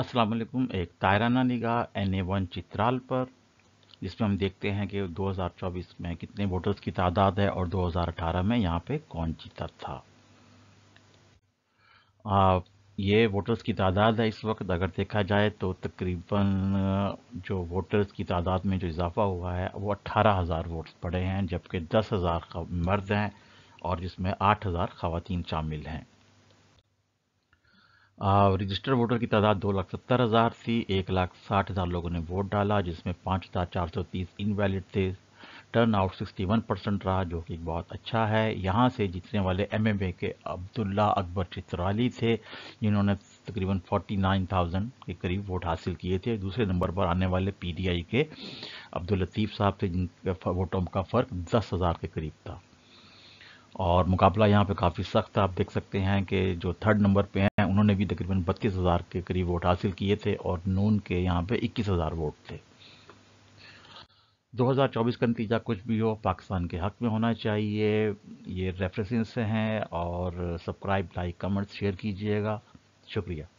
अस्सलाम वालेकुम एक तायराना निगाह एन ए वन चित्राल पर जिसमें हम देखते हैं कि 2024 में कितने वोटर्स की तादाद है और 2018 में यहाँ पे कौन जीता था आ, ये वोटर्स की तादाद है इस वक्त अगर देखा जाए तो तकरीबन जो वोटर्स की तादाद में जो इजाफा हुआ है वो अट्ठारह हज़ार वोट्स पड़े हैं जबकि दस हज़ार मर्द हैं और जिसमें आठ हज़ार शामिल हैं रजिस्टर्ड वोटर की तादाद दो लाख सत्तर हज़ार थी एक लाख साठ हज़ार लोगों ने वोट डाला जिसमें पाँच हज़ार चार सौ तीस इनवैलिड थे turnout sixty one percent रहा जो कि बहुत अच्छा है यहाँ से जीतने वाले एम एम ए के अब्दुल्ला अकबर चित्राली थे जिन्होंने तकरीबन फोर्टी नाइन थाउजेंड के करीब वोट हासिल किए थे दूसरे नंबर पर आने वाले पी डी आई के अब्दुल लतीफ़ साहब थे जिनके वोटों का फ़र्क दस हज़ार के करीब था और मुकाबला यहाँ पर काफ़ी सख्त था आप देख सकते हैं कि जो थर्ड नंबर पर हैं उन्होंने भी तकरीबन बत्तीस हज़ार के करीब वोट हासिल किए थे और नून के यहाँ पे इक्कीस हज़ार वोट थे 2024 का नतीजा कुछ भी हो पाकिस्तान के हक में होना चाहिए ये रेफरेंसेस हैं और सब्सक्राइब लाइक कमेंट शेयर कीजिएगा शुक्रिया